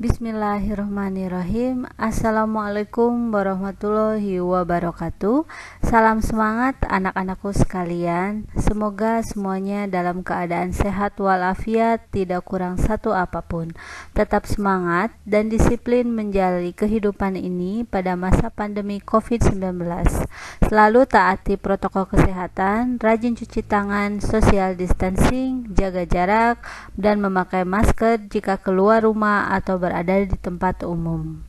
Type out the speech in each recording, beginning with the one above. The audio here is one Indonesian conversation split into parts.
Bismillahirrahmanirrahim Assalamualaikum warahmatullahi wabarakatuh Salam semangat anak-anakku sekalian Semoga semuanya dalam keadaan sehat walafiat Tidak kurang satu apapun Tetap semangat dan disiplin menjalani kehidupan ini Pada masa pandemi COVID-19 Selalu taati protokol kesehatan Rajin cuci tangan, social distancing, jaga jarak Dan memakai masker jika keluar rumah atau ber berada di tempat umum.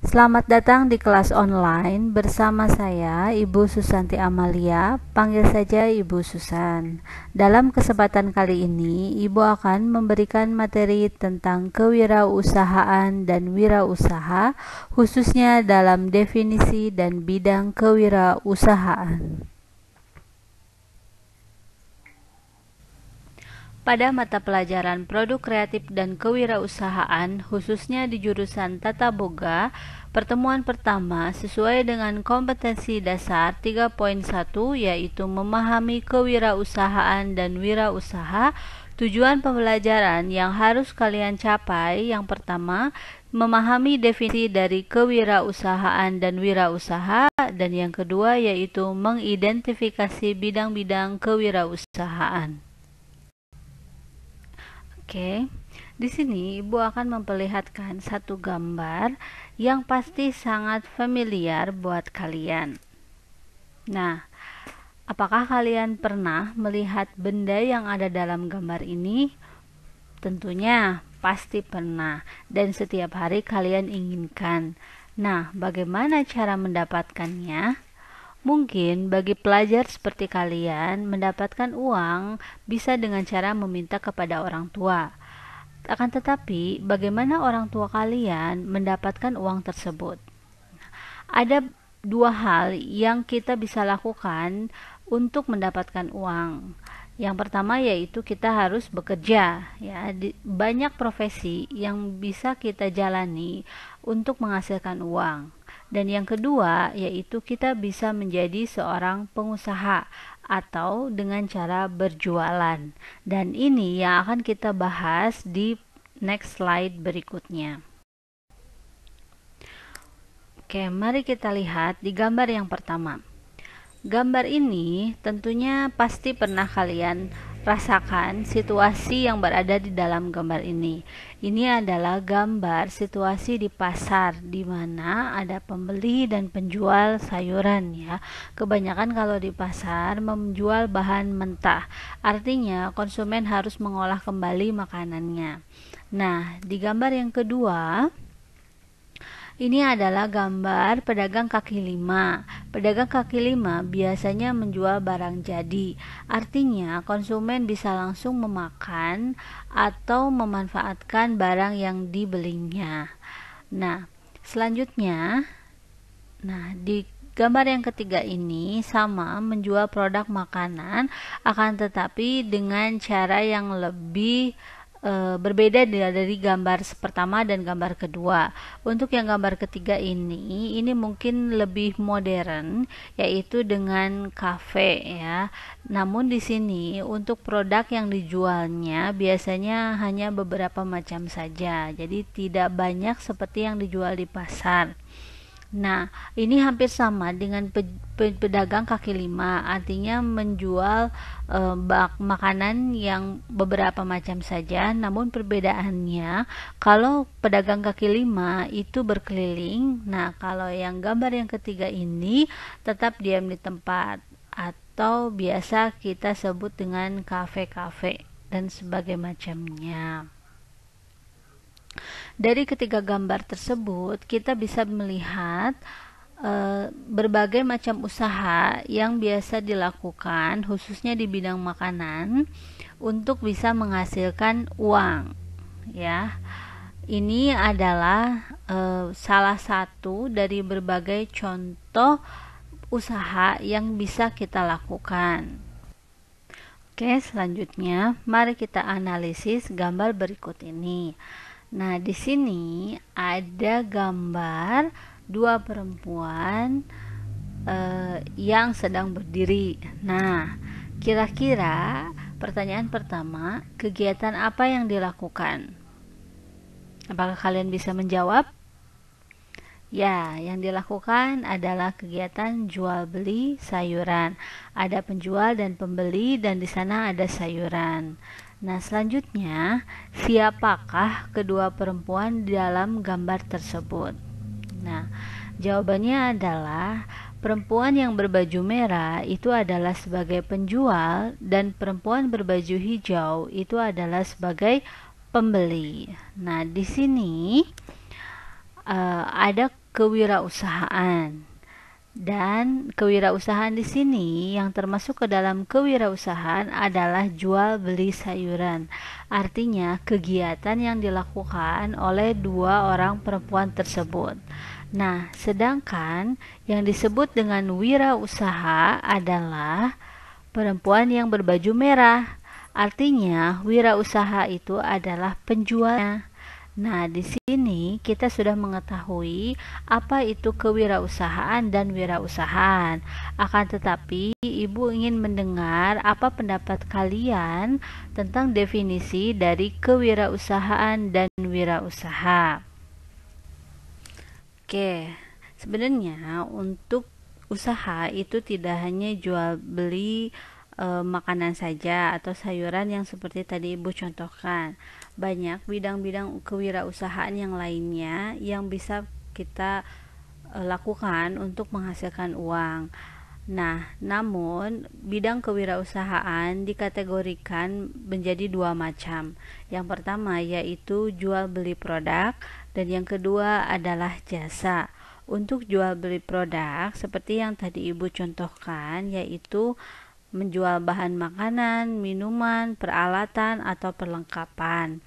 Selamat datang di kelas online bersama saya Ibu Susanti Amalia, panggil saja Ibu Susan. Dalam kesempatan kali ini, Ibu akan memberikan materi tentang kewirausahaan dan wirausaha, khususnya dalam definisi dan bidang kewirausahaan. pada mata pelajaran produk kreatif dan kewirausahaan, khususnya di jurusan Tata Boga, pertemuan pertama sesuai dengan kompetensi dasar 3.1 yaitu memahami kewirausahaan dan wirausaha. Tujuan pembelajaran yang harus kalian capai yang pertama memahami definisi dari kewirausahaan dan wirausaha dan yang kedua yaitu mengidentifikasi bidang-bidang kewirausahaan. Oke. Di sini Ibu akan memperlihatkan satu gambar yang pasti sangat familiar buat kalian. Nah, apakah kalian pernah melihat benda yang ada dalam gambar ini? Tentunya pasti pernah dan setiap hari kalian inginkan. Nah, bagaimana cara mendapatkannya? Mungkin bagi pelajar seperti kalian mendapatkan uang bisa dengan cara meminta kepada orang tua. Akan tetapi, bagaimana orang tua kalian mendapatkan uang tersebut? Ada dua hal yang kita bisa lakukan untuk mendapatkan uang. Yang pertama yaitu kita harus bekerja ya di, banyak profesi yang bisa kita jalani untuk menghasilkan uang. Dan yang kedua, yaitu kita bisa menjadi seorang pengusaha atau dengan cara berjualan. Dan ini yang akan kita bahas di next slide berikutnya. Oke, mari kita lihat di gambar yang pertama. Gambar ini tentunya pasti pernah kalian Rasakan situasi yang berada di dalam gambar ini. Ini adalah gambar situasi di pasar di mana ada pembeli dan penjual sayuran ya. Kebanyakan kalau di pasar menjual bahan mentah. Artinya konsumen harus mengolah kembali makanannya. Nah, di gambar yang kedua ini adalah gambar pedagang kaki lima. Pedagang kaki lima biasanya menjual barang jadi, artinya konsumen bisa langsung memakan atau memanfaatkan barang yang dibelinya. Nah, selanjutnya, nah di gambar yang ketiga ini sama menjual produk makanan, akan tetapi dengan cara yang lebih e, berbeda dari gambar pertama dan gambar kedua. Untuk yang gambar ketiga ini, ini mungkin lebih modern, yaitu dengan kafe ya. Namun di sini untuk produk yang dijualnya biasanya hanya beberapa macam saja, jadi tidak banyak seperti yang dijual di pasar. Nah, ini hampir sama dengan pedagang kaki lima, artinya menjual e, bak makanan yang beberapa macam saja. Namun perbedaannya, kalau pedagang kaki lima itu berkeliling, nah kalau yang gambar yang ketiga ini tetap diam di tempat atau biasa kita sebut dengan kafe-kafe dan sebagainya macamnya. Dari ketiga gambar tersebut, kita bisa melihat e, berbagai macam usaha yang biasa dilakukan, khususnya di bidang makanan, untuk bisa menghasilkan uang. Ya, ini adalah e, salah satu dari berbagai contoh usaha yang bisa kita lakukan. Oke, selanjutnya mari kita analisis gambar berikut ini. Nah, di sini ada gambar dua perempuan eh, yang sedang berdiri. Nah, kira-kira pertanyaan pertama, kegiatan apa yang dilakukan? Apakah kalian bisa menjawab? Ya, yang dilakukan adalah kegiatan jual beli sayuran. Ada penjual dan pembeli dan di sana ada sayuran. Nah, selanjutnya, siapakah kedua perempuan di dalam gambar tersebut? Nah, jawabannya adalah perempuan yang berbaju merah itu adalah sebagai penjual dan perempuan berbaju hijau itu adalah sebagai pembeli. Nah, di sini uh, ada kewirausahaan. Dan kewirausahaan di sini yang termasuk ke dalam kewirausahaan adalah jual beli sayuran. Artinya kegiatan yang dilakukan oleh dua orang perempuan tersebut. Nah, sedangkan yang disebut dengan wirausaha adalah perempuan yang berbaju merah. Artinya wirausaha itu adalah penjualnya. Nah, di sini kita sudah mengetahui apa itu kewirausahaan dan wirausahaan. Akan tetapi, Ibu ingin mendengar apa pendapat kalian tentang definisi dari kewirausahaan dan wirausaha. Oke, sebenarnya untuk usaha itu tidak hanya jual beli e, makanan saja atau sayuran yang seperti tadi Ibu contohkan banyak bidang-bidang kewirausahaan yang lainnya yang bisa kita eh, lakukan untuk menghasilkan uang. Nah, namun bidang kewirausahaan dikategorikan menjadi dua macam. Yang pertama yaitu jual beli produk dan yang kedua adalah jasa. Untuk jual beli produk seperti yang tadi Ibu contohkan yaitu menjual bahan makanan, minuman, peralatan, atau perlengkapan.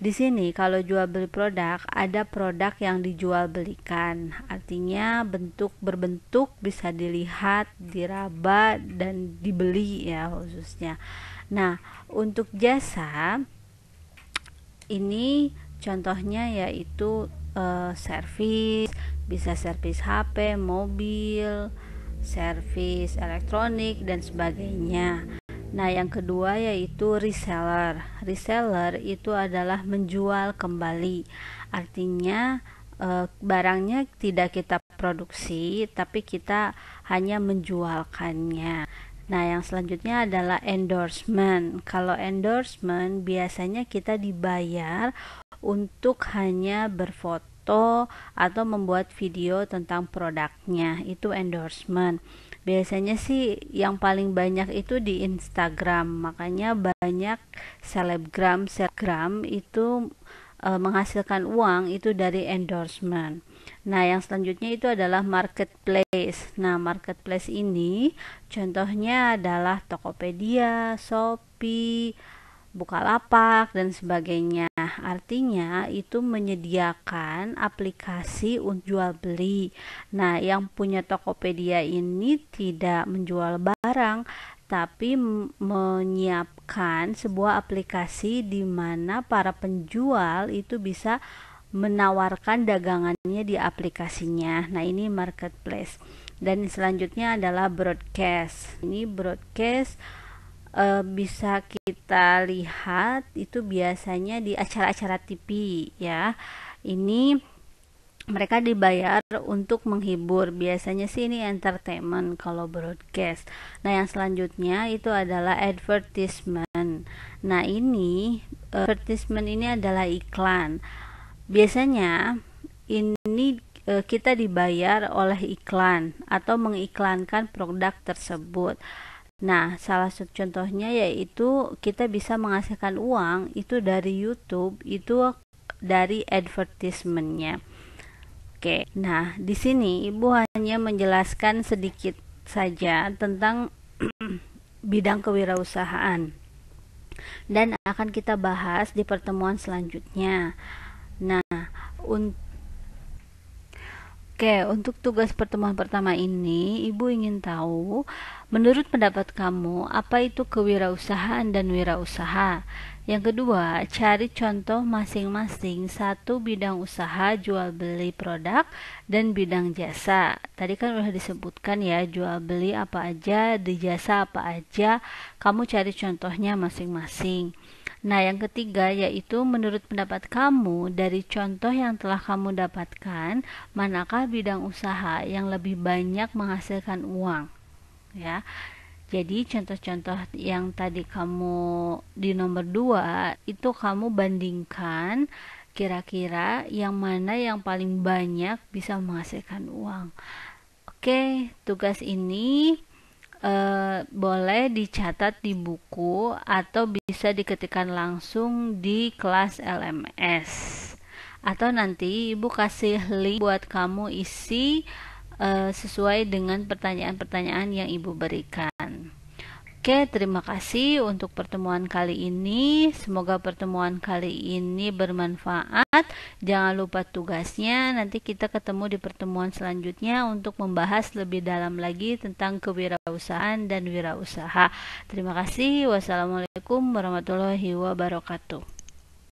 Di sini kalau jual beli produk ada produk yang dijual belikan. Artinya bentuk berbentuk bisa dilihat, diraba dan dibeli ya khususnya. Nah, untuk jasa ini contohnya yaitu e, servis, bisa servis HP, mobil, servis elektronik dan sebagainya. Nah, yang kedua yaitu reseller. Reseller itu adalah menjual kembali. Artinya eh, barangnya tidak kita produksi, tapi kita hanya menjualkannya. Nah, yang selanjutnya adalah endorsement. Kalau endorsement biasanya kita dibayar untuk hanya berfoto foto atau membuat video tentang produknya itu endorsement biasanya sih yang paling banyak itu di Instagram makanya banyak selebgram selebgram itu e, menghasilkan uang itu dari endorsement nah yang selanjutnya itu adalah marketplace nah marketplace ini contohnya adalah Tokopedia, Shopee Bukalapak dan sebagainya Nah, artinya itu menyediakan aplikasi untuk jual beli. Nah, yang punya Tokopedia ini tidak menjual barang, tapi menyiapkan sebuah aplikasi di mana para penjual itu bisa menawarkan dagangannya di aplikasinya. Nah, ini marketplace. Dan selanjutnya adalah broadcast. Ini broadcast e, bisa kita lihat itu biasanya di acara-acara TV ya. Ini mereka dibayar untuk menghibur. Biasanya sih ini entertainment kalau broadcast. Nah, yang selanjutnya itu adalah advertisement. Nah, ini advertisement ini adalah iklan. Biasanya ini eh, kita dibayar oleh iklan atau mengiklankan produk tersebut. Nah, salah satu contohnya yaitu kita bisa menghasilkan uang itu dari YouTube, itu dari advertisementnya. Oke, nah di sini ibu hanya menjelaskan sedikit saja tentang bidang kewirausahaan dan akan kita bahas di pertemuan selanjutnya. Nah, untuk Oke, untuk tugas pertemuan pertama ini, Ibu ingin tahu, menurut pendapat kamu, apa itu kewirausahaan dan wirausaha? Yang kedua, cari contoh masing-masing satu bidang usaha jual beli produk dan bidang jasa. Tadi kan sudah disebutkan ya, jual beli apa aja, di jasa apa aja, kamu cari contohnya masing-masing. Nah, yang ketiga yaitu menurut pendapat kamu dari contoh yang telah kamu dapatkan, manakah bidang usaha yang lebih banyak menghasilkan uang? Ya. Jadi contoh-contoh yang tadi kamu di nomor dua itu kamu bandingkan kira-kira yang mana yang paling banyak bisa menghasilkan uang. Oke, tugas ini Eh, boleh dicatat di buku atau bisa diketikkan langsung di kelas LMS atau nanti ibu kasih link buat kamu isi eh, sesuai dengan pertanyaan-pertanyaan yang ibu berikan Oke, terima kasih untuk pertemuan kali ini. Semoga pertemuan kali ini bermanfaat. Jangan lupa tugasnya. Nanti kita ketemu di pertemuan selanjutnya untuk membahas lebih dalam lagi tentang kewirausahaan dan wirausaha. Terima kasih. Wassalamualaikum warahmatullahi wabarakatuh.